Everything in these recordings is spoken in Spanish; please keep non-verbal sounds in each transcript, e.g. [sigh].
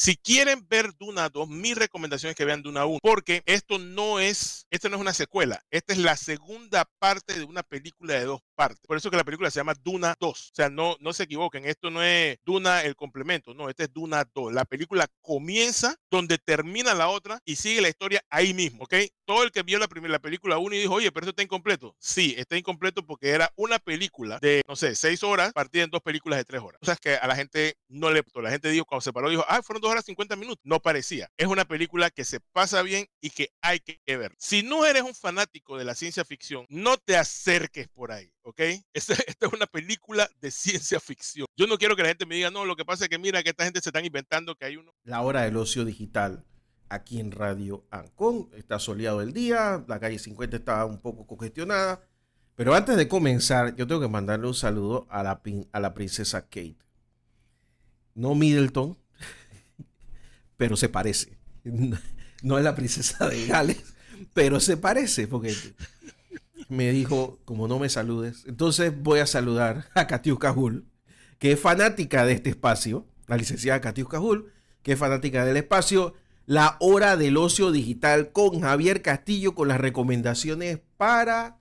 Si quieren ver Duna 2, mi recomendación es que vean Duna 1, porque esto no es, esto no es una secuela, esta es la segunda parte de una película de dos partes. Por eso que la película se llama Duna 2. O sea, no, no se equivoquen, esto no es Duna el complemento, no, este es Duna 2. La película comienza donde termina la otra y sigue la historia ahí mismo, ¿ok? todo el que vio la, primera, la película 1 y dijo, oye, pero eso está incompleto. Sí, está incompleto porque era una película de, no sé, seis horas, partida en dos películas de tres horas. O sea, es que a la gente no le... La gente dijo, cuando se paró, dijo, ah, fueron dos horas 50 minutos. No parecía. Es una película que se pasa bien y que hay que ver. Si no eres un fanático de la ciencia ficción, no te acerques por ahí. ¿ok? [laughs] Esta, esta, es una película de ciencia ficción. Yo no quiero que la gente me diga, no, lo que pasa es que mira que esta gente se están inventando que hay uno. La hora del ocio digital aquí en Radio Ancón. Está soleado el día, la calle 50 está un poco congestionada. Pero antes de comenzar, yo tengo que mandarle un saludo a la, a la princesa Kate. No Middleton, pero se parece. No es la princesa de Gales, pero se parece, porque me dijo, como no me saludes, entonces voy a saludar a Katiuska Hull, que es fanática de este espacio, la licenciada Katiuska Hull, que es fanática del espacio la hora del ocio digital con Javier Castillo con las recomendaciones para,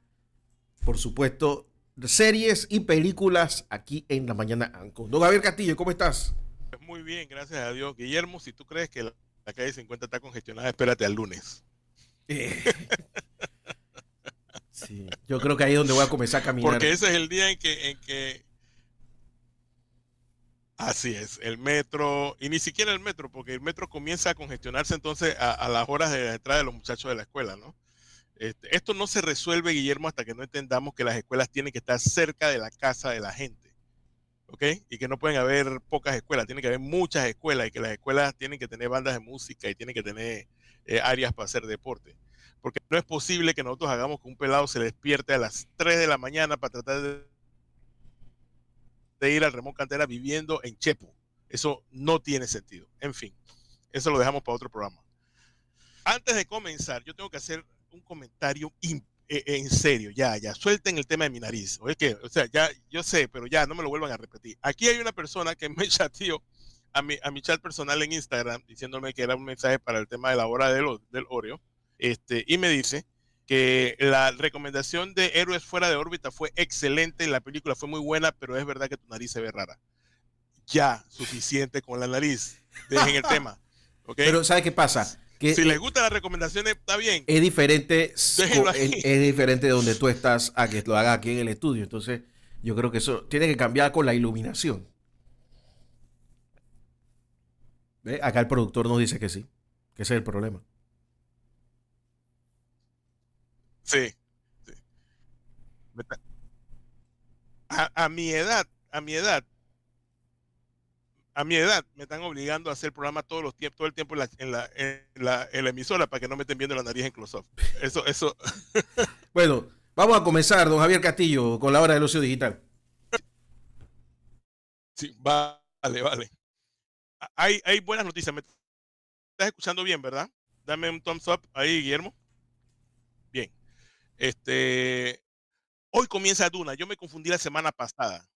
por supuesto, series y películas aquí en la mañana Anco. Don Javier Castillo, ¿cómo estás? Muy bien, gracias a Dios. Guillermo, si tú crees que la, calle 50 está congestionada, espérate al lunes. [laughs] yo creo que ahí es donde voy a comenzar a caminar. Porque ese es el día en que Así es, el metro, y ni siquiera el metro, porque el metro comienza a congestionarse entonces a, las horas de la entrada de los muchachos de la escuela, ¿no? Este, esto no se resuelve, Guillermo, hasta que no entendamos que las escuelas tienen que estar cerca de la casa de la gente, ¿ok? Y que no pueden haber pocas escuelas, tienen que haber muchas escuelas y que las escuelas tienen que tener bandas de música y tienen que tener eh, áreas para hacer deporte. Porque no es posible que nosotros hagamos que un pelado se despierte a las 3 de la mañana para tratar de de ir al Ramón Cantera viviendo en Chepo. Eso no tiene sentido. En fin, eso lo dejamos para otro programa. Antes de comenzar, yo tengo que hacer un comentario eh, eh, en serio, ya, ya, suelten el tema de mi nariz. es que, o sea, ya, yo sé, pero ya, no me lo vuelvan a repetir. Aquí hay una persona que me [laughs] chateó a mi, a mi chat personal en Instagram diciéndome que era un mensaje para el tema de la hora del, del Oreo, este, y me dice que la recomendación de Héroes fuera de órbita fue excelente, la película fue muy buena, pero es verdad que tu nariz se ve rara. Ya, suficiente con la nariz. Dejen el tema. [laughs] Pero ¿sabes qué pasa? si les eh, gustan las recomendaciones, está bien. Es diferente, es, diferente de donde tú estás a que lo haga aquí en el estudio. Entonces, yo creo que eso tiene que cambiar con la iluminación. ¿Ve? Acá el productor nos dice que sí, que ese es el problema. Sí. A, mi edad, a mi edad, a mi edad me están obligando a hacer programa todos los tiempos, todo el tiempo en la, en, la, en, la, emisora para que no me estén viendo la nariz en close-up. Eso, eso. [laughs] bueno, vamos a comenzar, don Javier Castillo, con la hora del ocio digital. Sí, vale, vale. Hay, hay buenas noticias. ¿Me estás escuchando bien, verdad? Dame un thumbs up ahí, Guillermo. Este, hoy comienza Duna. Yo me confundí la semana pasada.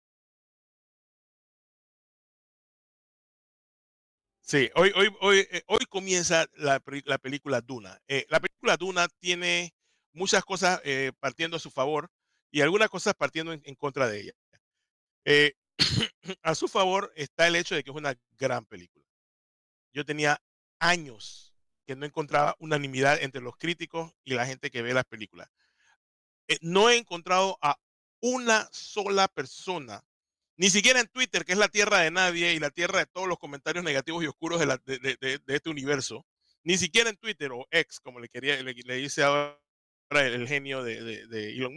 Sí, hoy, hoy, hoy, eh, hoy comienza la, película Duna. Eh, la película Duna tiene muchas cosas eh, partiendo a su favor y algunas cosas partiendo en, en contra de ella. [clears throat] a su favor está el hecho de que es una gran película. Yo tenía años que no encontraba unanimidad entre los críticos y la gente que ve las películas. Eh, no he encontrado a una sola persona, ni siquiera en Twitter, que es la tierra de nadie y la tierra de todos los comentarios negativos y oscuros de, este universo, ni siquiera en Twitter o ex, como le, quería, le, dice ahora el, genio de, Elon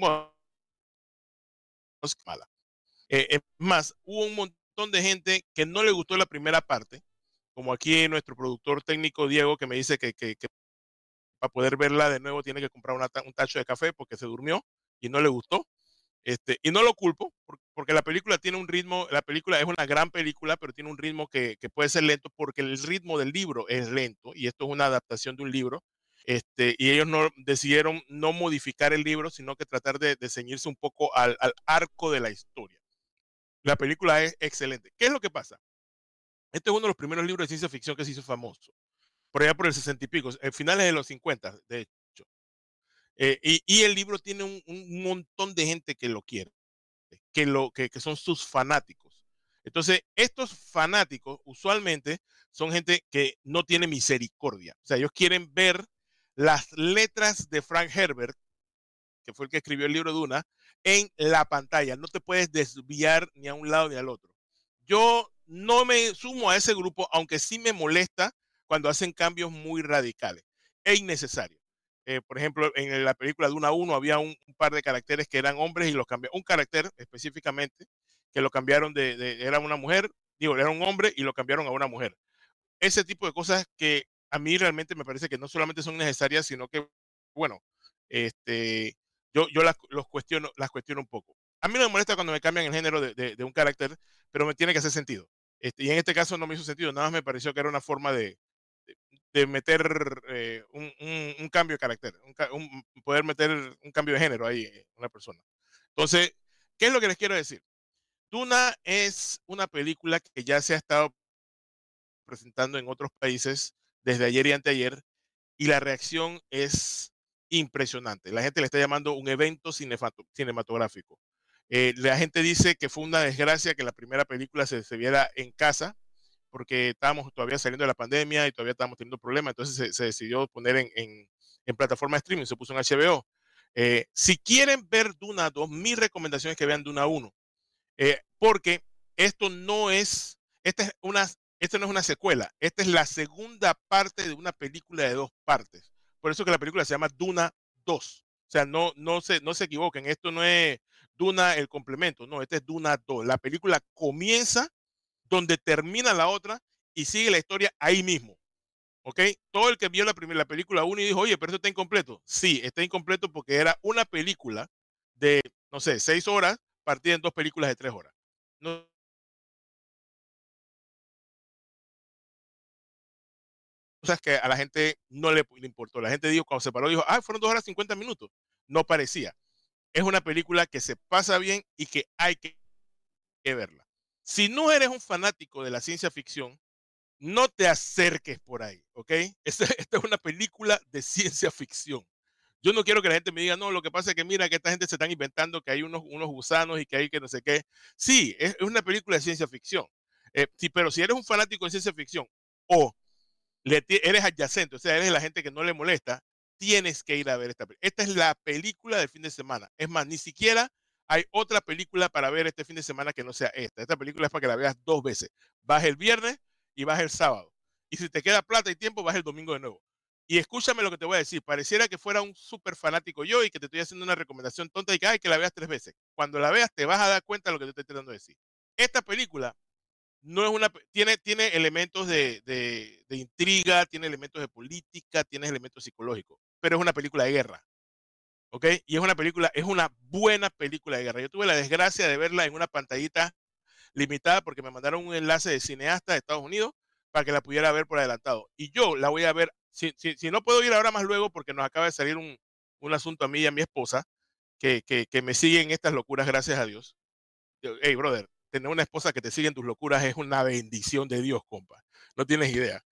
Musk. Mala. Eh, es más, hubo un montón de gente que no le gustó la primera parte, como aquí nuestro productor técnico Diego, que me dice que para poder verla de nuevo tiene que comprar un tacho de café porque se durmió y no le gustó. Este, y no lo culpo, porque la película tiene un ritmo, la película es una gran película, pero tiene un ritmo que, puede ser lento porque el ritmo del libro es lento y esto es una adaptación de un libro. Este, y ellos no, decidieron no modificar el libro, sino que tratar de, ceñirse un poco al, arco de la historia. La película es excelente. ¿Qué es lo que pasa? Este es uno de los primeros libros de ciencia ficción que se hizo famoso por allá por el sesenta y pico, finales de los 50, de hecho. Eh, y, el libro tiene un, montón de gente que lo quiere, que, lo, que, son sus fanáticos. Entonces, estos fanáticos usualmente son gente que no tiene misericordia. O sea, ellos quieren ver las letras de Frank Herbert, que fue el que escribió el libro de una, en la pantalla. No te puedes desviar ni a un lado ni al otro. Yo no me sumo a ese grupo, aunque sí me molesta cuando hacen cambios muy radicales e innecesarios. Eh, por ejemplo, en la película de una a uno había un, par de caracteres que eran hombres y los cambiaron. Un carácter específicamente que lo cambiaron de, era una mujer, digo, era un hombre y lo cambiaron a una mujer. Ese tipo de cosas que a mí realmente me parece que no solamente son necesarias, sino que, bueno, este, yo, yo las, los cuestiono, las cuestiono un poco. A mí no me molesta cuando me cambian el género de, un carácter, pero me tiene que hacer sentido. Este, y en este caso no me hizo sentido, nada más me pareció que era una forma de, de meter eh, un, un, cambio de carácter, un, poder meter un cambio de género ahí en eh, una persona. Entonces, ¿qué es lo que les quiero decir? Duna es una película que ya se ha estado presentando en otros países desde ayer y anteayer y la reacción es impresionante. La gente le está llamando un evento cinematográfico. Eh, la gente dice que fue una desgracia que la primera película se, se viera en casa porque estábamos todavía saliendo de la pandemia y todavía estábamos teniendo problemas, entonces se, decidió poner en, plataforma de streaming, se puso en HBO. Eh, si quieren ver Duna 2, mi recomendación es que vean Duna 1, eh, porque esto no es, esta es una, esta no es una secuela, esta es la segunda parte de una película de dos partes. Por eso que la película se llama Duna 2. O sea, no, no, se, no se equivoquen, esto no es Duna el complemento, no, este es Duna 2. La película comienza donde termina la otra y sigue la historia ahí mismo. ¿Ok? Todo el que vio la, primera, película 1 y dijo, oye, pero esto está incompleto. Sí, está incompleto porque era una película de, no sé, seis horas partida en dos películas de tres horas. No, cosas que a la gente no le, importó. La gente dijo, cuando se paró, dijo, ah, fueron dos horas 50 minutos. No parecía. Es una película que se pasa bien y que hay que verla. Si no eres un fanático de la ciencia ficción, no te acerques por ahí, ¿ok? [laughs] Esta, es una película de ciencia ficción. Yo no quiero que la gente me diga, no, lo que pasa es que mira que esta gente se están inventando que hay unos, unos gusanos y que hay que no sé qué. Sí, es, una película de ciencia ficción. Eh, sí, pero si eres un fanático de ciencia ficción o le, eres adyacente, o sea, eres la gente que no le molesta, tienes que ir a ver esta película. Esta es la película del fin de semana. Es más, ni siquiera hay otra película para ver este fin de semana que no sea esta. Esta película es para que la veas dos veces. Vas el viernes y vas el sábado. Y si te queda plata y tiempo, vas el domingo de nuevo. Y escúchame lo que te voy a decir. Pareciera que fuera un súper fanático yo y que te estoy haciendo una recomendación tonta y que, hay que la veas tres veces. Cuando la veas, te vas a dar cuenta de lo que te estoy tratando de decir. Esta película no es una. Tiene, tiene elementos de, de intriga, tiene elementos de política, tiene elementos psicológicos, pero es una película de guerra. ¿ok? Y es una película, es una buena película de guerra. Yo tuve la desgracia de verla en una pantallita limitada porque me mandaron un enlace de cineasta de Estados Unidos para que la pudiera ver por adelantado. Y yo la voy a ver, si, si, no puedo ir ahora más luego porque nos acaba de salir un, un asunto a mí y a mi esposa, que, que, me siguen estas locuras, gracias a Dios. hey, brother, tener una esposa que te sigue en tus locuras es una bendición de Dios, compa. No tienes idea.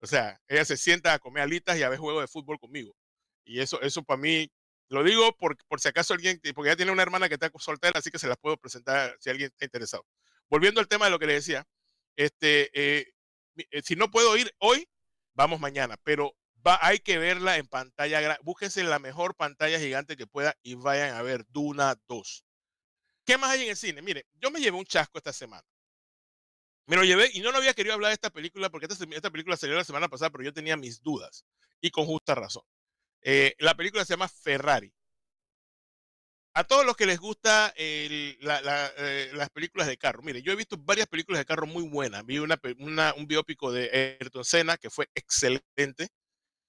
O sea, ella se sienta a comer alitas y a ver juegos de fútbol conmigo. Y eso, eso para mí, lo digo por, por si acaso alguien, porque ya tiene una hermana que está soltera, así que se la puedo presentar si alguien está interesado. Volviendo al tema de lo que le decía, este, eh, eh, si no puedo ir hoy, vamos mañana, pero va, hay que verla en pantalla. grande Búsquense la mejor pantalla gigante que pueda y vayan a ver Duna 2. ¿Qué más hay en el cine? Mire, yo me llevé un chasco esta semana. Me lo llevé y no, lo había querido hablar de esta película porque esta, esta película salió la semana pasada, pero yo tenía mis dudas y con justa razón. Eh, la película se llama Ferrari. A todos los que les gusta eh, las películas de carro, mire, yo he visto varias películas de carro muy buenas. Vi una, un biópico de Ayrton Senna que fue excelente.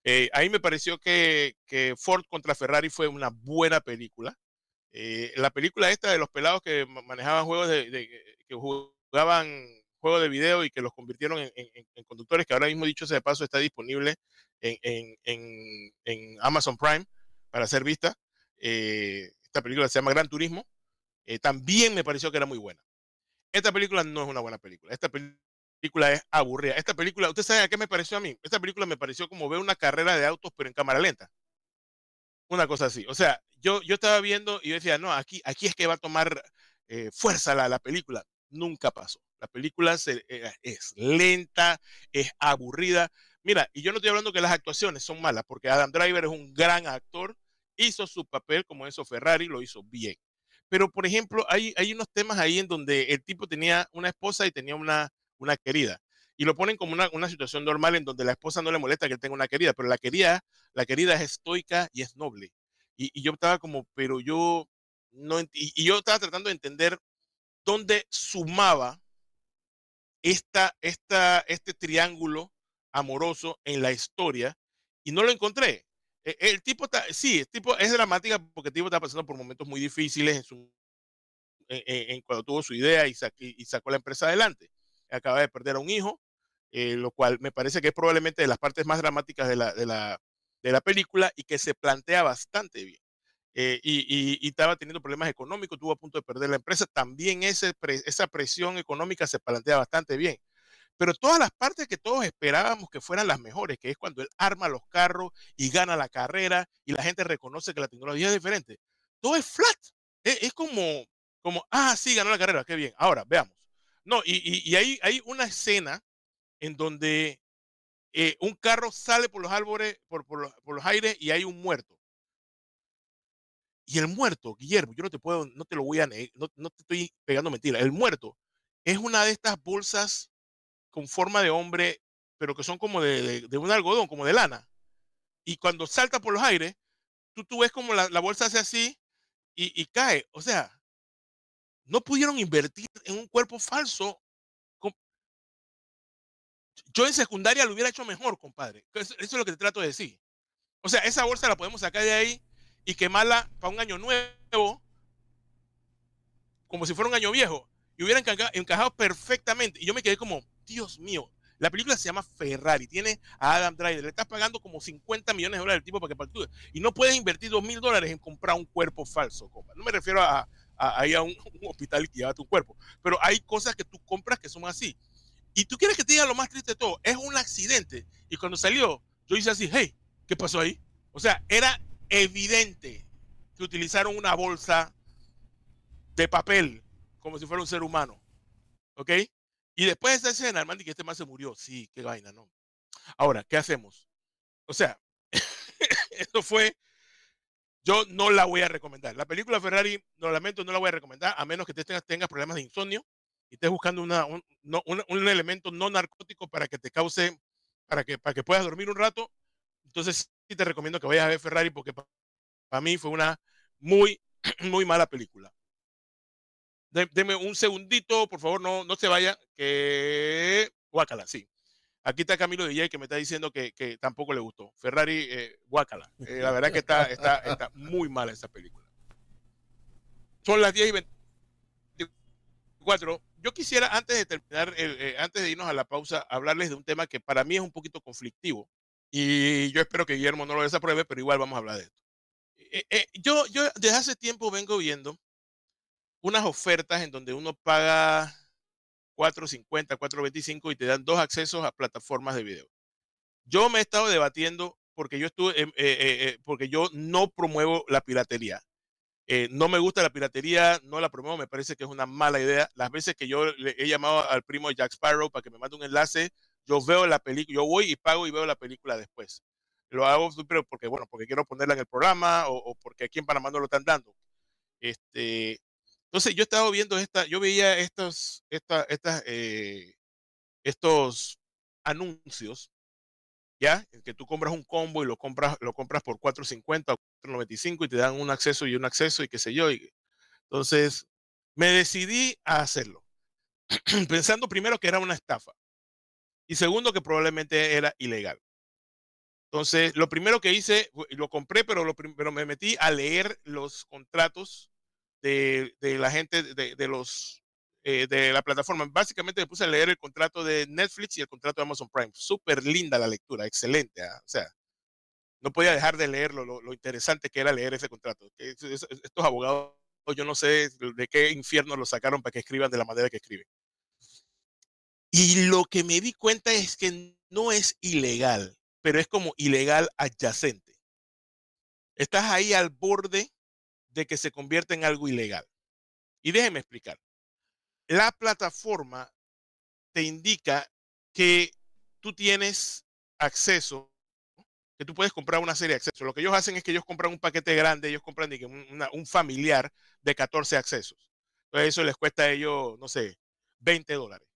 Eh, ahí me pareció que, Ford contra Ferrari fue una buena película. la película esta de los pelados que manejaban juegos de, que jugaban juegos de video y que los convirtieron en, en, conductores, que ahora mismo dicho sea de paso está disponible en, Amazon Prime para ser vista. Eh, esta película se llama Gran Turismo. Eh, también me pareció que era muy buena. Esta película no es una buena película. Esta película es aburrida. Esta película, usted sabe a qué me pareció a mí? Esta película me pareció como ver una carrera de autos, pero en cámara lenta. Una cosa así. O sea, yo, yo estaba viendo y decía, no, aquí, aquí es que va a tomar eh, fuerza la, película. Nunca pasó. La película es lenta, es aburrida. Mira, y yo no estoy hablando que las actuaciones son malas, porque Adam Driver es un gran actor, hizo su papel como eso Ferrari, lo hizo bien. Pero, por ejemplo, hay, hay unos temas ahí en donde el tipo tenía una esposa y tenía una, una querida. Y lo ponen como una, situación normal en donde la esposa no le molesta que él tenga una querida, pero la querida, la querida es estoica y es noble. Y, yo estaba como, pero yo no, y, y yo estaba tratando de entender dónde sumaba esta, esta, este triángulo amoroso en la historia y no lo encontré. E, el, tipo está, sí, el tipo es dramática porque el tipo está pasando por momentos muy difíciles en su, en, cuando tuvo su idea y, sacó la empresa adelante. Acaba de perder a un hijo, eh, lo cual me parece que es probablemente de las partes más dramáticas de la, de la, de la película y que se plantea bastante bien. Eh, y, estaba teniendo problemas económicos, tuvo a punto de perder la empresa, también esa presión económica se plantea bastante bien. Pero todas las partes que todos esperábamos que fueran las mejores, que es cuando él arma los carros y gana la carrera y la gente reconoce que la tecnología es diferente, todo es flat. Es, como, como, ah, sí, ganó la carrera, qué bien. Ahora, veamos. No, y, hay una escena en donde eh, un carro sale por los árboles, por, los, aires y hay un muerto. Y el muerto, Guillermo, yo no te puedo, no te lo voy a negar, no, no, te estoy pegando mentira. El muerto es una de estas bolsas con forma de hombre, pero que son como de, un algodón, como de lana. Y cuando salta por los aires, tú, tú ves como la, la bolsa hace así y, cae. O sea, no pudieron invertir en un cuerpo falso yo en secundaria lo hubiera hecho mejor, compadre. Eso, es lo que te trato de decir. O sea, esa bolsa la podemos sacar de ahí y quemarla para un año nuevo, como si fuera un año viejo. Y hubiera encajado perfectamente. Y yo me quedé como, Dios mío, la película se llama Ferrari, tiene a Adam Driver, le estás pagando como 50 millones de dólares al tipo para que participe. Y no puedes invertir 2 mil dólares en comprar un cuerpo falso, No me refiero a, a, ir a un, un, hospital que lleva un cuerpo, pero hay cosas que tú compras que son así. Y tú quieres que te diga lo más triste de todo, es un accidente. Y cuando salió, yo hice así, hey, ¿qué pasó ahí? O sea, era evidente que utilizaron una bolsa de papel como si fuera un ser humano. ¿Ok? Y después de esa escena, Armandi, que este más se murió. Sí, qué vaina, ¿no? Ahora, ¿qué hacemos? O sea, [laughs] esto fue. Yo no la voy a recomendar. La película Ferrari, lo lamento, no la voy a recomendar, a menos que te tengas, tengas problemas de insomnio y estés buscando una, un, elemento no narcótico para que te cause, para que, para que puedas dormir un rato. Entonces, sí te recomiendo que vayas a ver Ferrari porque para mí fue una muy, [clears throat] muy mala película. Deme un segundito, por favor, no, no se vaya, que... Guácala, sí. Aquí está Camilo DJ que me está diciendo que, tampoco le gustó. Ferrari, eh, eh, la verdad que está, está, está muy mala esa película. Son las 10 y 24. Yo quisiera, antes de terminar, eh, antes de irnos a la pausa, hablarles de un tema que para mí es un poquito conflictivo. Y yo espero que Guillermo no lo desapruebe, pero igual vamos a hablar de esto. Eh, yo, yo desde hace tiempo vengo viendo unas ofertas en donde uno paga 4.50, 4.25 y te dan dos accesos a plataformas de video. Yo me he estado debatiendo porque yo estuve, em, eh, eh, eh, porque yo no promuevo la piratería. no me gusta la piratería, no la promuevo, me parece que es una mala idea. Las veces que yo le he llamado al primo Jack Sparrow para que me mande un enlace, yo veo la película, yo voy y pago y veo la película después. Lo hago porque, bueno, porque quiero ponerla en el programa o, o, porque aquí en Panamá no lo están dando. Este, entonces yo estaba viendo esta, yo veía estos, estas, eh, estos anuncios, ¿ya? En que tú compras un combo y lo compras, lo compras por 4.50 o 4.95 y te dan un acceso y un acceso y qué sé yo. entonces me decidí a hacerlo, [clears throat] pensando primero que era una estafa y segundo que probablemente era ilegal. Entonces, lo primero que hice, lo compré, pero, lo, pero me metí a leer los contratos de, la gente de, los eh, de la plataforma. Básicamente me puse a leer el contrato de Netflix y el contrato de Amazon Prime. Súper linda la lectura, excelente. Ah, o sea, no podía dejar de leerlo, lo, interesante que era leer ese contrato. estos, abogados, yo no sé de qué infierno lo sacaron para que escriban de la manera que escriben. Y lo que me di cuenta es que no es ilegal, pero es como ilegal adyacente. Estás ahí al borde de que se convierte en algo ilegal. Y déjenme explicar. La plataforma te indica que tú tienes acceso, que tú puedes comprar una serie de accesos. Lo que ellos hacen es que ellos compran un paquete grande, ellos compran un familiar de 14 accesos. Entonces eso les cuesta a ellos, no sé, 20 dólares.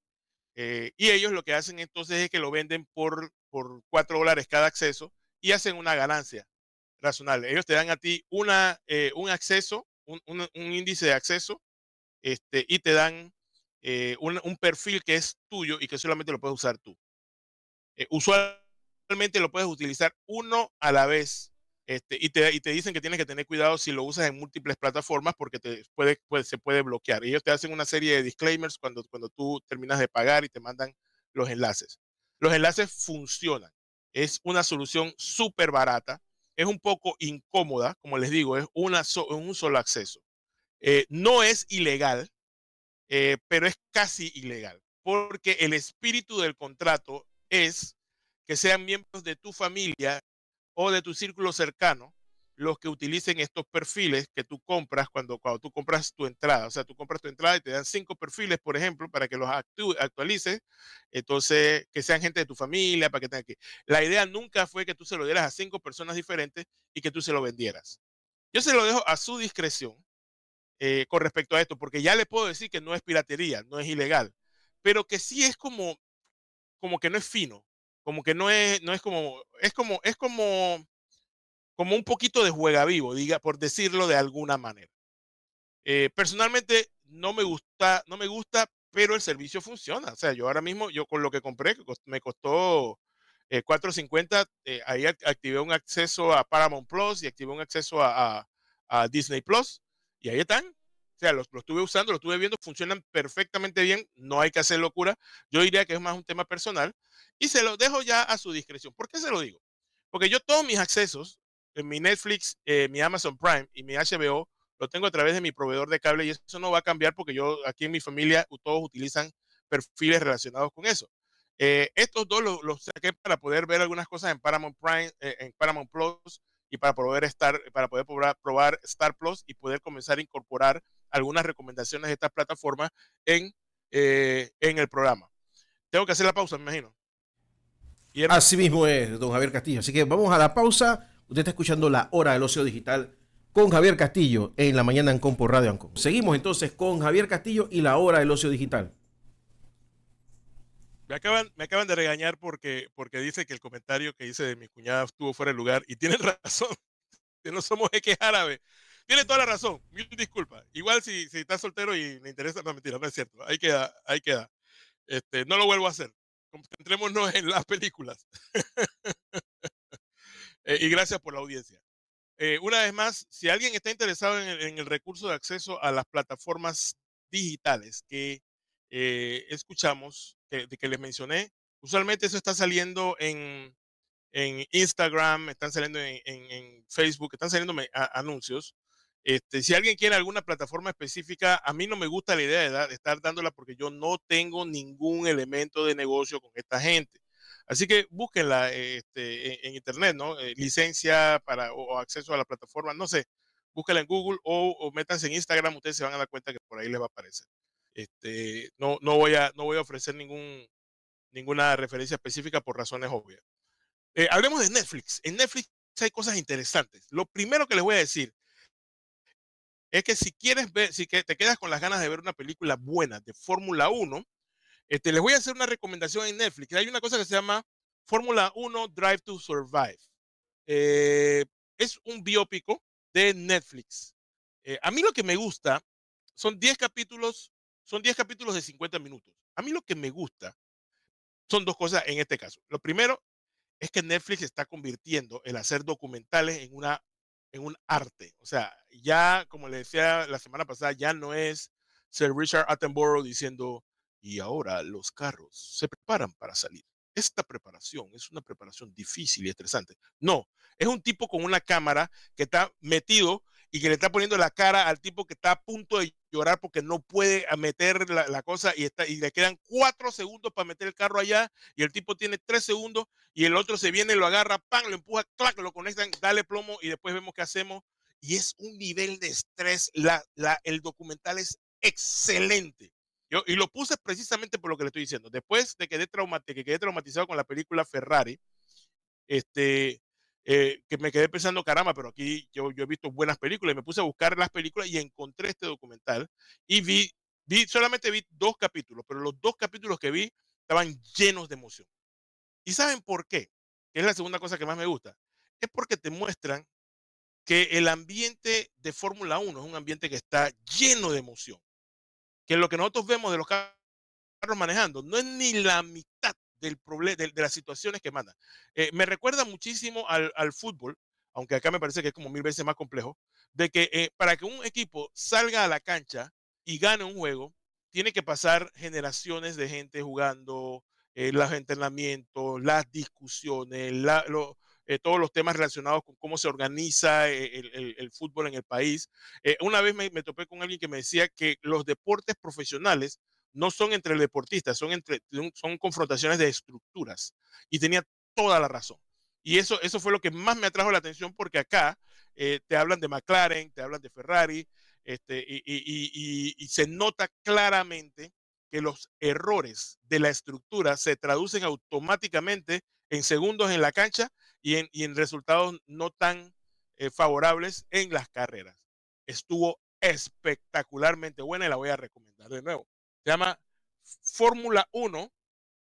Eh, y ellos lo que hacen entonces es que lo venden por, por 4 dólares cada acceso y hacen una ganancia razonable. Ellos te dan a ti una, eh, un acceso, un, un, índice de acceso, este, y te dan eh, un, un, perfil que es tuyo y que solamente lo puedes usar tú. Eh, usualmente lo puedes utilizar uno a la vez. Este, y, te, y, te, dicen que tienes que tener cuidado si lo usas en múltiples plataformas porque te puede, puede, se puede bloquear. Ellos te hacen una serie de disclaimers cuando, cuando tú terminas de pagar y te mandan los enlaces. Los enlaces funcionan. Es una solución súper barata es un poco incómoda, como les digo, es una un solo acceso. Eh, no es ilegal, eh, pero es casi ilegal, porque el espíritu del contrato es que sean miembros de tu familia o de tu círculo cercano los que utilicen estos perfiles que tú compras cuando, cuando tú compras tu entrada. O sea, tú compras tu entrada y te dan cinco perfiles, por ejemplo, para que los actualices. Entonces, que sean gente de tu familia, para que tengan que... La idea nunca fue que tú se lo dieras a cinco personas diferentes y que tú se lo vendieras. Yo se lo dejo a su discreción eh, con respecto a esto, porque ya le puedo decir que no es piratería, no es ilegal, pero que sí es como, como que no es fino, como que no es, no es como, es como, es como como un poquito de juega vivo, diga, por decirlo de alguna manera. Eh, personalmente no me gusta, no me gusta, pero el servicio funciona. O sea, yo ahora mismo, yo con lo que compré, me costó 4.50, eh, eh, ahí activé un acceso a Paramount Plus y activé un acceso a, Disney Plus y ahí están. O sea, los, estuve usando, los estuve viendo, funcionan perfectamente bien, no hay que hacer locura. Yo diría que es más un tema personal y se lo dejo ya a su discreción. ¿Por qué se lo digo? Porque yo todos mis accesos mi Netflix, eh, mi Amazon Prime y mi HBO lo tengo a través de mi proveedor de cable y eso no va a cambiar porque yo aquí en mi familia todos utilizan perfiles relacionados con eso. Eh, estos dos los, saqué para poder ver algunas cosas en Paramount Prime, eh, en Paramount Plus y para poder estar, para poder probar, Star Plus y poder comenzar a incorporar algunas recomendaciones de estas plataformas en, en el programa. Tengo que hacer la pausa, me imagino. Así mismo es, don Javier Castillo. Así que vamos a la pausa. Usted está escuchando la hora del ocio digital con Javier Castillo en la mañana en Compo Radio Ancon. Seguimos entonces con Javier Castillo y la hora del ocio digital. Me acaban, de regañar porque, porque dice que el comentario que hice de mi cuñada estuvo fuera de lugar y tiene [laughs] razón. Que no somos jeques árabes. Tiene toda la razón. Mil disculpas. Igual si, si estás soltero y le interesa, no mentira, no es cierto. Ahí queda, ahí queda. Este, no lo vuelvo a hacer. Concentrémonos en las películas. [laughs] Eh, y gracias por la audiencia. Eh, una vez más, si alguien está interesado en el, recurso de acceso a las plataformas digitales que eh, escuchamos, que, que les mencioné, usualmente eso está saliendo en, Instagram, están saliendo en, Facebook, están saliendo anuncios. Este, si alguien quiere alguna plataforma específica, a mí no me gusta la idea de, de estar dándola porque yo no tengo ningún elemento de negocio con esta gente. Así que búsquenla este, e, en, internet, ¿no? Eh, licencia para o, acceso a la plataforma, no sé. Búsquenla en Google o, o, métanse en Instagram, ustedes se van a dar cuenta que por ahí les va a aparecer. Este, no, voy a, ofrecer ningún, ninguna referencia específica por razones obvias. Eh, hablemos de Netflix. En Netflix hay cosas interesantes. Lo primero que les voy a decir es que si quieres ver, si te quedas con las ganas de ver una película buena de Fórmula 1, este, les voy a hacer una recomendación en Netflix. Hay una cosa que se llama Fórmula 1 Drive to Survive. Eh, es un biópico de Netflix. Eh, a mí lo que me gusta son 10 capítulos, son 10 capítulos de 50 minutos. A mí lo que me gusta son dos cosas en este caso. Lo primero es que Netflix está convirtiendo el hacer documentales en una en un arte. O sea, ya como le decía la semana pasada, ya no es Sir Richard Attenborough diciendo y ahora los carros se preparan para salir. Esta preparación es una preparación difícil y estresante. No, es un tipo con una cámara que está metido y que le está poniendo la cara al tipo que está a punto de llorar porque no puede meter la, cosa y, está, y le quedan cuatro segundos para meter el carro allá y el tipo tiene tres segundos y el otro se viene, lo agarra, pan, lo empuja, clac, lo conectan, dale plomo y después vemos qué hacemos. Y es un nivel de estrés. La, la, el documental es excelente y lo puse precisamente por lo que le estoy diciendo. Después de que, quedé traumatizado con la película Ferrari, este, eh, que me quedé pensando, caramba, pero aquí yo, he visto buenas películas y me puse a buscar las películas y encontré este documental y vi, vi, solamente vi dos capítulos, pero los dos capítulos que vi estaban llenos de emoción. ¿Y saben por qué? es la segunda cosa que más me gusta. Es porque te muestran que el ambiente de Fórmula 1 es un ambiente que está lleno de emoción que lo que nosotros vemos de los carros manejando no es ni la mitad del problema, de, las situaciones que mandan. Eh, me recuerda muchísimo al, fútbol, aunque acá me parece que es como mil veces más complejo, de que eh, para que un equipo salga a la cancha y gane un juego, tiene que pasar generaciones de gente jugando, eh, los entrenamientos, las discusiones, la, eh, todos los temas relacionados con cómo se organiza eh, el, fútbol en el país. Eh, una vez me, topé con alguien que me decía que los deportes profesionales no son entre deportistas, son, entre, son confrontaciones de estructuras. Y tenía toda la razón. Y eso, eso fue lo que más me atrajo la atención porque acá te hablan de McLaren, te hablan de Ferrari, este, y, y se nota claramente que los errores de la estructura se traducen automáticamente en segundos en la cancha y en, resultados no tan eh, favorables en las carreras. Estuvo espectacularmente buena y la voy a recomendar de nuevo. Se llama Fórmula 1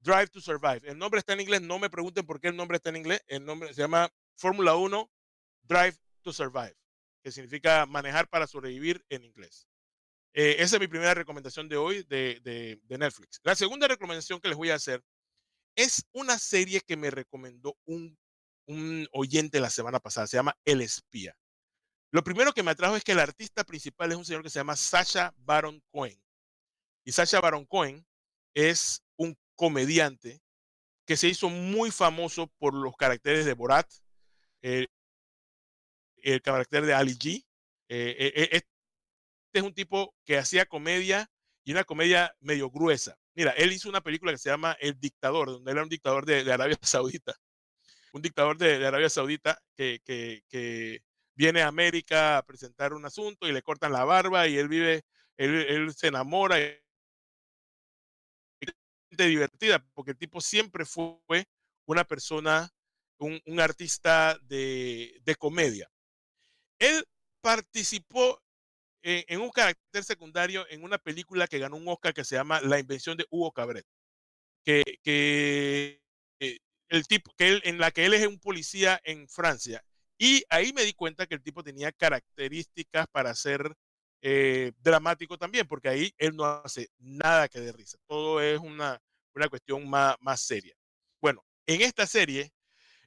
Drive to Survive. El nombre está en inglés, no me pregunten por qué el nombre está en inglés. El nombre se llama Fórmula 1 Drive to Survive, que significa manejar para sobrevivir en inglés. Eh, esa es mi primera recomendación de hoy de, de, de, Netflix. La segunda recomendación que les voy a hacer es una serie que me recomendó un un oyente la semana pasada, se llama El Espía. Lo primero que me atrajo es que el artista principal es un señor que se llama Sasha Baron Cohen. Y Sasha Baron Cohen es un comediante que se hizo muy famoso por los caracteres de Borat, eh, el carácter de Ali G. Eh, eh, este es un tipo que hacía comedia y una comedia medio gruesa. Mira, él hizo una película que se llama El Dictador, donde él era un dictador de Arabia [laughs] Saudita un dictador de, Arabia Saudita que, viene a América a presentar un asunto y le cortan la barba y él vive, él, se enamora. Y, divertida, porque el tipo siempre fue una persona, un, artista de, comedia. Él participó e, en, un carácter secundario en una película que ganó un Oscar que se llama La invención de Hugo Cabret, que el tipo que él, en la que él es un policía en Francia. Y ahí me di cuenta que el tipo tenía características para ser eh, dramático también, porque ahí él no hace nada que de risa. Todo es una, una cuestión más, seria. Bueno, en esta serie,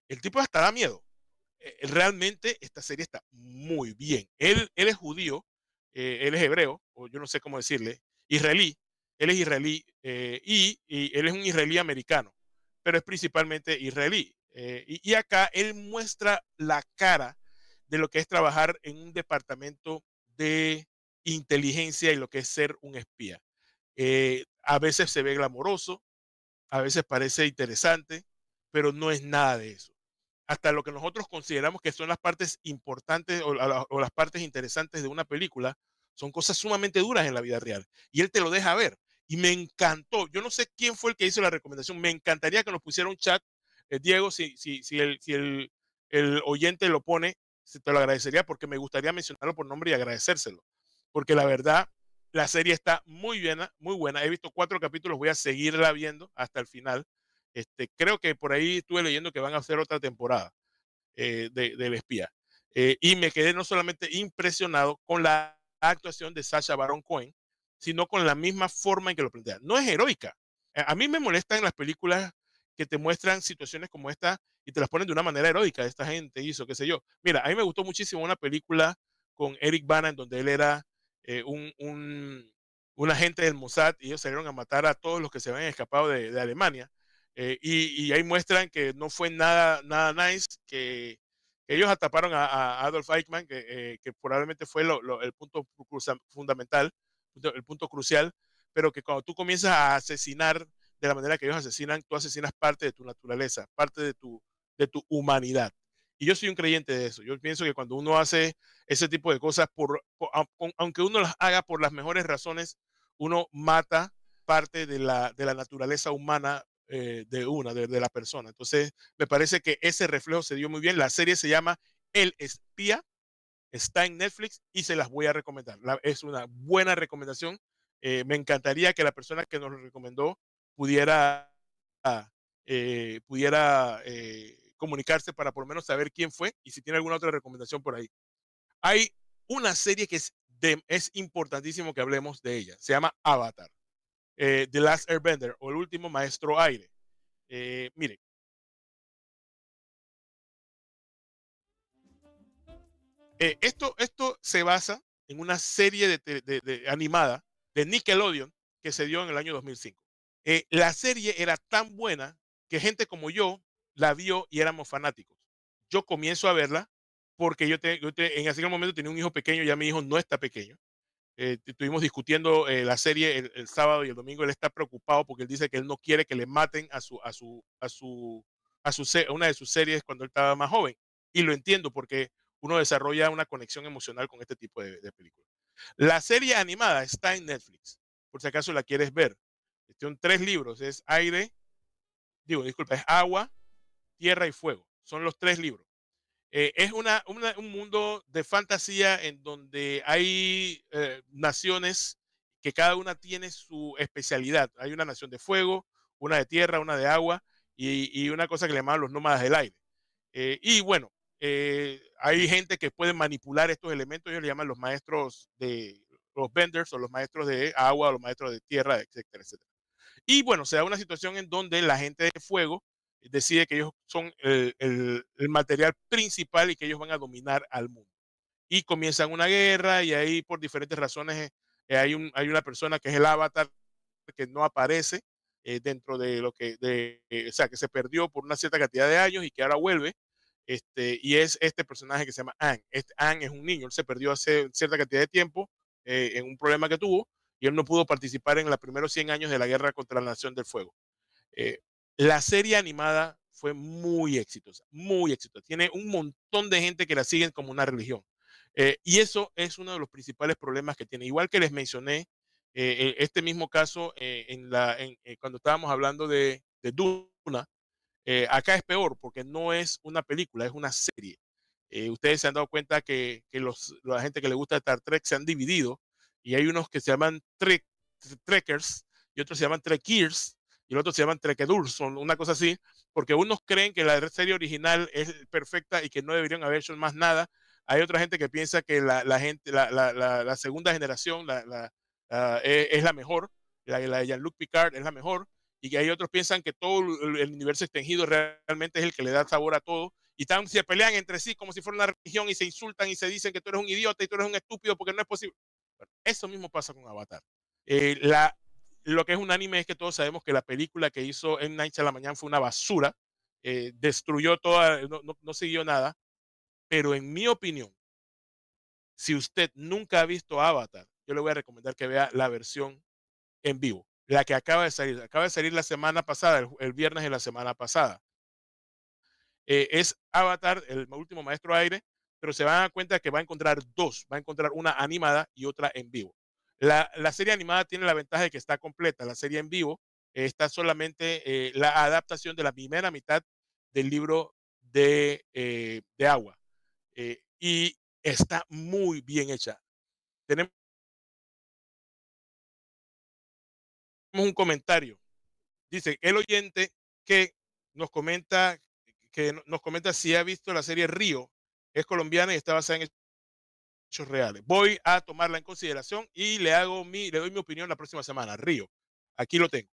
el tipo hasta da miedo. Eh, eh, realmente esta serie está muy bien. Él, él es judío, él es hebreo, o yo no sé cómo decirle, israelí, él es israelí y él es un israelí americano pero es principalmente israelí. Eh, y, acá él muestra la cara de lo que es trabajar en un departamento de inteligencia y lo que es ser un espía. Eh, a veces se ve glamoroso, a veces parece interesante, pero no es nada de eso. Hasta lo que nosotros consideramos que son las partes importantes o las partes interesantes de una película, son cosas sumamente duras en la vida real. Y él te lo deja ver y me encantó. Yo no sé quién fue el que hizo la recomendación. Me encantaría que nos pusiera un chat, eh, Diego, si, si, si, el, si el, oyente lo pone, te lo agradecería porque me gustaría mencionarlo por nombre y agradecérselo. Porque la verdad, la serie está muy buena, muy buena. He visto cuatro capítulos, voy a seguirla viendo hasta el final. Este, creo que por ahí estuve leyendo que van a hacer otra temporada eh, del de, de espía. Eh, y me quedé no solamente impresionado con la actuación de Sasha Baron Cohen, sino con la misma forma en que lo plantea. No es heroica. Eh, a mí me molestan las películas que te muestran situaciones como esta y te las ponen de una manera heroica. Esta gente hizo, qué sé yo. Mira, a mí me gustó muchísimo una película con Eric Bana en donde él era eh, un, agente del Mossad y ellos salieron a matar a todos los que se habían escapado de, Alemania. Eh, y, ahí muestran que no fue nada, nada nice, que, ellos ataparon a, Adolf Eichmann, que, probablemente fue el punto fundamental el punto crucial, pero que cuando tú comienzas a asesinar de la manera que ellos asesinan, tú asesinas parte de tu naturaleza, parte de tu, de tu humanidad. Y yo soy un creyente de eso. Yo pienso que cuando uno hace ese tipo de cosas, aunque uno las haga por las mejores razones, uno mata parte de la, de la naturaleza humana eh, de una, de, la persona. Entonces, me parece que ese reflejo se dio muy bien. La serie se llama El Espía Está en Netflix y se las voy a recomendar. La, es una buena recomendación. Eh, me encantaría que la persona que nos lo recomendó pudiera, ah, eh, pudiera eh, comunicarse para por lo menos saber quién fue y si tiene alguna otra recomendación por ahí. Hay una serie que es, de, es importantísimo que hablemos de ella. Se llama Avatar, The Last Airbender o El Último Maestro Aire. mire, Eh, esto, esto se basa en una serie de, animada de Nickelodeon que se dio en el año 2005. Eh, la serie era tan buena que gente como yo la vio y éramos fanáticos. Yo comienzo a verla porque yo, te, en aquel momento tenía un hijo pequeño, y ya mi hijo no está pequeño. Eh, estuvimos discutiendo la serie el, sábado y el domingo. Él está preocupado porque él dice que él no quiere que le maten a su a su a su a su, una de sus series cuando él estaba más joven. Y lo entiendo porque uno desarrolla una conexión emocional con este tipo de, películas. La serie animada está en Netflix, por si acaso la quieres ver. Son este, tres libros, es aire, digo, disculpa, es agua, tierra y fuego. Son los tres libros. Eh, es un mundo de fantasía en donde hay eh, naciones que cada una tiene su especialidad. Hay una nación de fuego, una de tierra, una de agua y, una cosa que le llaman los nómadas del aire. Eh, y bueno, eh, hay gente que puede manipular estos elementos, ellos le llaman los maestros de los vendors o los maestros de agua o los maestros de tierra, etcétera, etcétera. Y bueno, se da una situación en donde la gente de fuego decide que ellos son el, material principal y que ellos van a dominar al mundo. Y comienzan una guerra y ahí por diferentes razones eh, hay, un, hay una persona que es el avatar que no aparece eh, dentro de lo que, o sea, que se perdió por una cierta cantidad de años y que ahora vuelve este, y es este personaje que se llama Ann. Este, es un niño, él se perdió hace cierta cantidad de tiempo eh, en un problema que tuvo y él no pudo participar en los primeros 100 años de la guerra contra la Nación del Fuego. Eh, la serie animada fue muy exitosa, muy exitosa. Tiene un montón de gente que la siguen como una religión. Eh, y eso es uno de los principales problemas que tiene. Igual que les mencioné, este mismo caso cuando estábamos hablando de Duna, eh, acá es peor porque no es una película, es una serie. Eh, ustedes se han dado cuenta que, la gente que le gusta Star Trek se han dividido y hay unos que se llaman trek, Trekkers y otros se llaman Trekkers y los otros se llaman son una cosa así, porque unos creen que la serie original es perfecta y que no deberían haber hecho más nada. Hay otra gente que piensa que la, gente, la, segunda generación eh, es, la mejor, la, la de Jean-Luc Picard es la mejor y que hay otros piensan que todo el universo extendido realmente es el que le da sabor a todo. Y están, se pelean entre sí como si fuera una religión y se insultan y se dicen que tú eres un idiota y tú eres un estúpido porque no es posible. eso mismo pasa con Avatar. Eh, la, lo que es unánime es que todos sabemos que la película que hizo en Night a la mañana fue una basura, eh, destruyó toda, no, no siguió nada. Pero en mi opinión, si usted nunca ha visto Avatar, yo le voy a recomendar que vea la versión en vivo la que acaba de salir. Acaba de salir la semana pasada, el, viernes de la semana pasada. Eh, es Avatar, el último maestro aire, pero se van a dar cuenta que va a encontrar dos. Va a encontrar una animada y otra en vivo. La, serie animada tiene la ventaja de que está completa. La serie en vivo está solamente eh, la adaptación de la primera mitad del libro de, eh, de agua. y está muy bien hecha. Tenemos un comentario. Dice el oyente que nos comenta que nos comenta si ha visto la serie Río, es colombiana y está basada en hechos reales. Voy a tomarla en consideración y le hago mi, le doy mi opinión la próxima semana. Río, aquí lo tengo.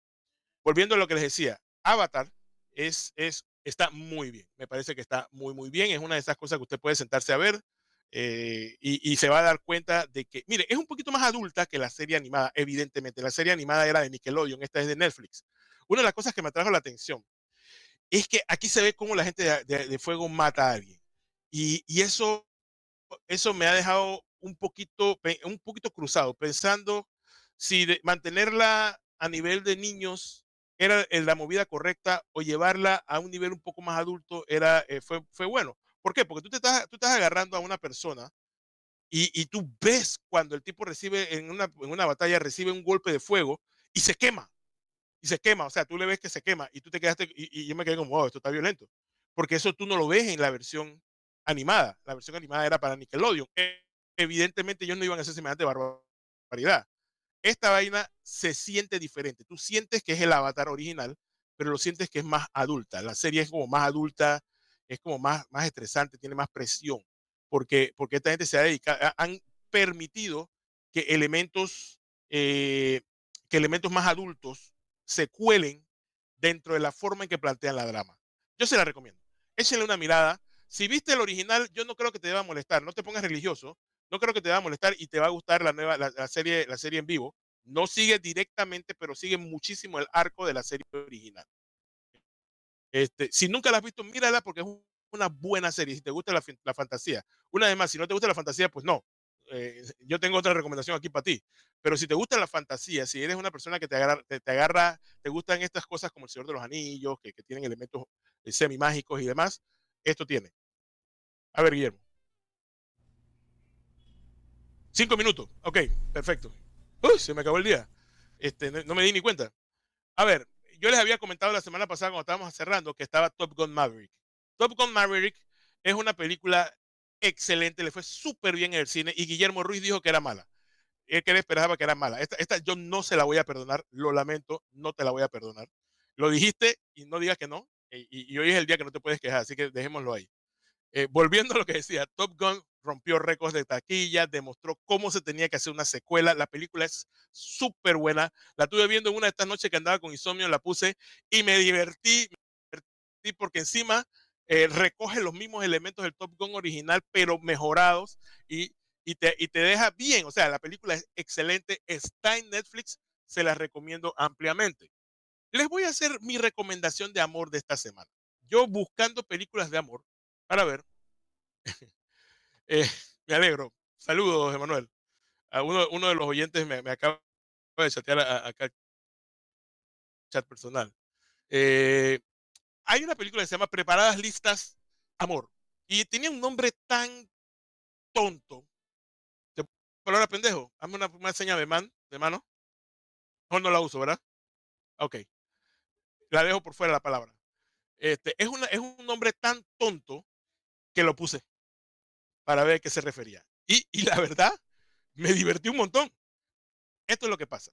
Volviendo a lo que les decía, Avatar es, es, está muy bien. Me parece que está muy, muy bien. Es una de esas cosas que usted puede sentarse a ver eh, y, se va a dar cuenta de que, mire, es un poquito más adulta que la serie animada, evidentemente. La serie animada era de Nickelodeon, esta es de Netflix. Una de las cosas que me atrajo la atención es que aquí se ve cómo la gente de, fuego mata a alguien. Y, eso, eso me ha dejado un poquito, un poquito cruzado, pensando si mantenerla a nivel de niños era eh, la movida correcta o llevarla a un nivel un poco más adulto era, eh, fue, fue bueno. ¿Por qué? Porque tú, te estás, tú estás agarrando a una persona y, tú ves cuando el tipo recibe, en una, en una batalla, recibe un golpe de fuego y se quema. Y se quema, o sea, tú le ves que se quema y tú te quedaste, y, y yo me quedé como, wow, esto está violento. Porque eso tú no lo ves en la versión animada. La versión animada era para Nickelodeon. E, evidentemente ellos no iban a hacer semejante barbaridad. Esta vaina se siente diferente. Tú sientes que es el avatar original, pero lo sientes que es más adulta. La serie es como más adulta, es como más, más estresante, tiene más presión, porque, porque esta gente se ha dedicado, han permitido que elementos, eh, que elementos más adultos se cuelen dentro de la forma en que plantean la drama. Yo se la recomiendo. Échenle una mirada. Si viste el original, yo no creo que te deba molestar. No te pongas religioso. No creo que te deba molestar y te va a gustar la nueva la serie en vivo. No sigue directamente, pero sigue muchísimo el arco de la serie original. Este, si nunca la has visto, mírala porque es una buena serie. Si te gusta la, fantasía. Una vez más, si no te gusta la fantasía, pues no. Eh, yo tengo otra recomendación aquí para ti. Pero si te gusta la fantasía, si eres una persona que te agarra, te, agarra, te gustan estas cosas como el Señor de los Anillos, que, tienen elementos eh, semi-mágicos y demás, esto tiene. A ver, Guillermo. Cinco minutos. Ok, perfecto. Uy, se me acabó el día. Este, no me di ni cuenta. A ver, yo les había comentado la semana pasada cuando estábamos cerrando que estaba Top Gun Maverick. Top Gun Maverick es una película excelente, le fue súper bien en el cine y Guillermo Ruiz dijo que era mala. Él que le esperaba que era mala. Esta, yo no se la voy a perdonar, lo lamento, no te la voy a perdonar. Lo dijiste y no digas que no. Y, hoy es el día que no te puedes quejar, así que dejémoslo ahí. Eh, volviendo a lo que decía, Top Gun rompió récords de taquilla, demostró cómo se tenía que hacer una secuela. La película es súper buena. La tuve viendo una de estas noches que andaba con insomnio, la puse y me divertí, me porque encima eh, recoge los mismos elementos del Top Gun original, pero mejorados y, y, te, y te deja bien. O sea, la película es excelente, está en Netflix, se la recomiendo ampliamente. Les voy a hacer mi recomendación de amor de esta semana. Yo buscando películas de amor para ver. Eh, [laughs] me alegro. Saludos, Emanuel. Ah, uno, de los oyentes me, acaba de chatear acá el chat personal. Eh, hay una película que se llama Preparadas Listas Amor. Y tenía un nombre tan tonto. ¿Te palabra pendejo? Hazme una, seña de, man, de mano. Mejor no la uso, ¿verdad? Ok. La dejo por fuera la palabra. Este, es, una, es un nombre tan tonto que lo puse para ver qué se refería. Y, la verdad, me divertí un montón. Esto es lo que pasa.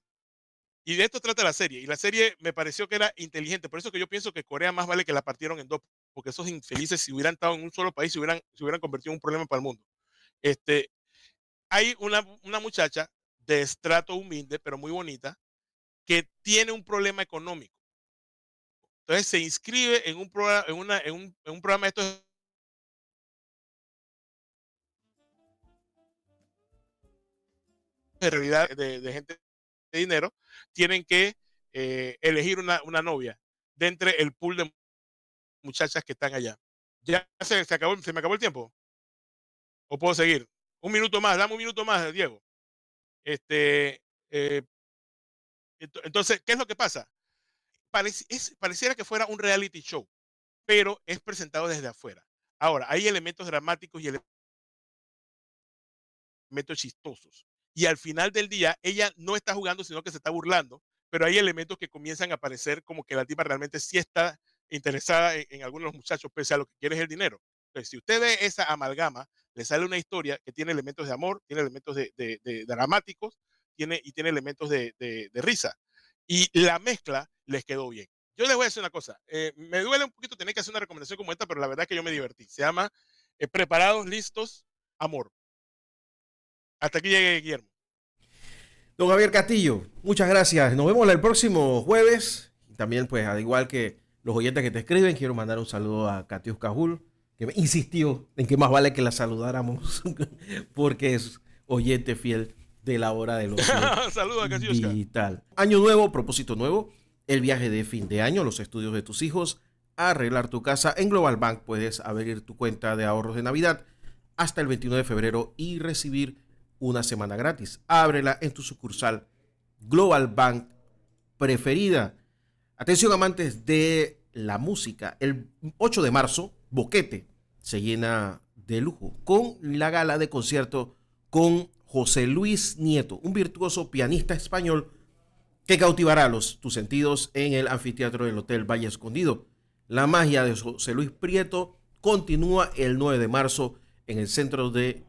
Y de esto trata la serie. Y la serie me pareció que era inteligente. Por eso que yo pienso que Corea más vale que la partieron en dos. Porque esos infelices, si hubieran estado en un solo país, se hubieran, se hubieran convertido en un problema para el mundo. Este, hay una, muchacha de estrato humilde, pero muy bonita, que tiene un problema económico. Entonces se inscribe en un, programa, en, un, programa de estos de realidad de, gente de dinero, tienen que eh, elegir una, una, novia de entre el pool de muchachas que están allá. Ya se, acabó, se me acabó el tiempo. ¿O puedo seguir? Un minuto más, dame un minuto más, Diego. Este, eh, entonces, ¿qué es lo que pasa? pareciera que fuera un reality show, pero es presentado desde afuera. Ahora, hay elementos dramáticos y elementos chistosos y al final del día ella no está jugando, sino que se está burlando, pero hay elementos que comienzan a aparecer como que la tipa realmente sí está interesada en, algunos de los muchachos, pese a lo que quiere es el dinero. Entonces, si usted ve esa amalgama, le sale una historia que tiene elementos de amor, tiene elementos de, dramáticos tiene, y tiene elementos de, risa. Y la mezcla les quedó bien. Yo les voy a decir una cosa. Eh, me duele un poquito tener que hacer una recomendación como esta, pero la verdad que yo me divertí. Se llama eh, Preparados, Listos, Amor. Hasta aquí llegue Guillermo. Don Javier Castillo, muchas gracias. Nos vemos el próximo jueves. También, pues, al igual que los oyentes que te escriben, quiero mandar un saludo a Catius Cajul, que insistió en que más vale que la saludáramos, [laughs] porque es oyente fiel de la hora de los [laughs] Saludos a digital. Año nuevo, propósito nuevo, el viaje de fin de año, los estudios de tus hijos, arreglar tu casa. En Global Bank puedes abrir tu cuenta de ahorros de Navidad hasta el 21 de febrero y recibir una semana gratis. Ábrela en tu sucursal Global Bank preferida. Atención amantes de la música. El 8 de marzo, Boquete se llena de lujo con la gala de concierto con José Luis Nieto, un virtuoso pianista español que cautivará los, tus sentidos en el anfiteatro del Hotel Valle Escondido. La magia de José Luis Prieto continúa el 9 de marzo en el Centro de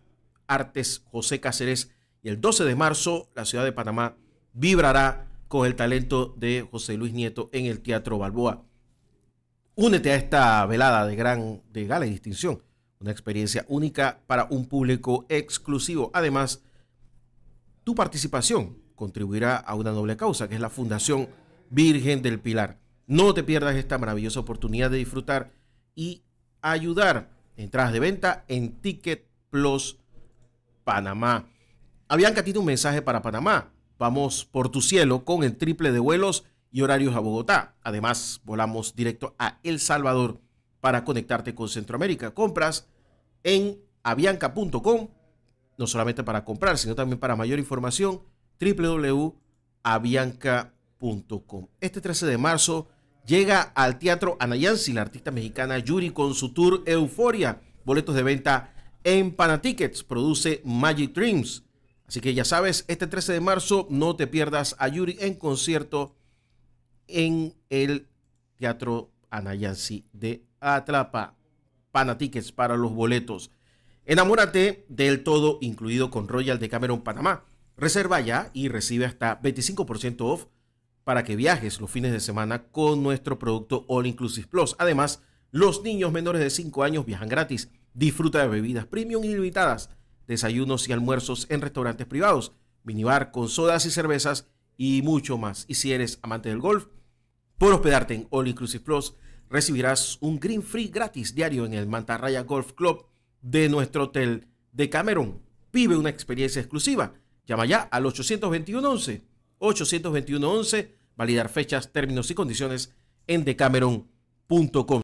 Artes José Cáceres. Y el 12 de marzo, la ciudad de Panamá vibrará con el talento de José Luis Nieto en el Teatro Balboa. Únete a esta velada de gran gala y distinción, una experiencia única para un público exclusivo. Además, tu participación contribuirá a una noble causa, que es la Fundación Virgen del Pilar. No te pierdas esta maravillosa oportunidad de disfrutar y ayudar. Entradas de venta en Ticket Plus Panamá. Avianca tiene un mensaje para Panamá. Vamos por tu cielo con el triple de vuelos y horarios a Bogotá. Además, volamos directo a El Salvador para conectarte con Centroamérica. Compras en avianca.com, no solamente para comprar, sino también para mayor información, www.avianca.com. Este 13 de marzo llega al Teatro Anayansi la artista mexicana Yuri con su tour Euforia. Boletos de venta en Panatickets produce Magic Dreams. Así que ya sabes, este 13 de marzo no te pierdas a Yuri en concierto en el Teatro Anayansi de Atrapa. Panatickets para los boletos. Enamórate del todo incluido con Royal de Cameron Panamá. Reserva ya y recibe hasta 25% off para que viajes los fines de semana con nuestro producto All Inclusive Plus. Además, los niños menores de 5 años viajan gratis. Disfruta de bebidas premium ilimitadas, desayunos y almuerzos en restaurantes privados, minibar con sodas y cervezas y mucho más. Y si eres amante del golf, por hospedarte en All Inclusive Plus, recibirás un green free gratis diario en el Mantarraya Golf Club de nuestro hotel de Cameron. Vive una experiencia exclusiva. Llama ya al 821-11. 821-11. Validar fechas, términos y condiciones en decameron.com.